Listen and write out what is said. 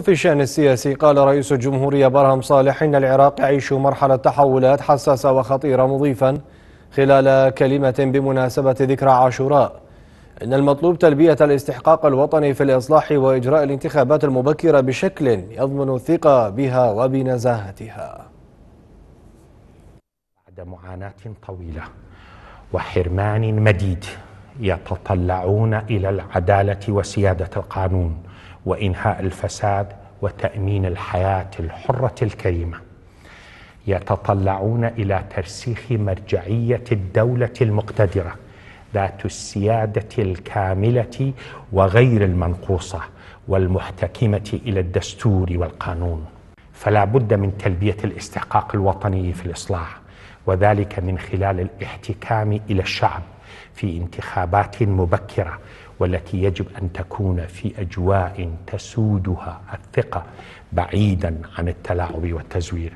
في الشأن السياسي قال رئيس الجمهورية برهم صالح إن العراق يعيش مرحلة تحولات حساسة وخطيرة مضيفا خلال كلمة بمناسبة ذكرى عاشوراء إن المطلوب تلبية الاستحقاق الوطني في الإصلاح وإجراء الانتخابات المبكرة بشكل يضمن الثقة بها وبنزاهتها بعد معاناة طويلة وحرمان مديد يتطلعون الى العداله وسياده القانون وانهاء الفساد وتامين الحياه الحره الكريمه يتطلعون الى ترسيخ مرجعيه الدوله المقتدره ذات السياده الكامله وغير المنقوصه والمحتكمه الى الدستور والقانون فلا بد من تلبيه الاستحقاق الوطني في الاصلاح وذلك من خلال الاحتكام الى الشعب في انتخابات مبكره والتي يجب ان تكون في اجواء تسودها الثقه بعيدا عن التلاعب والتزوير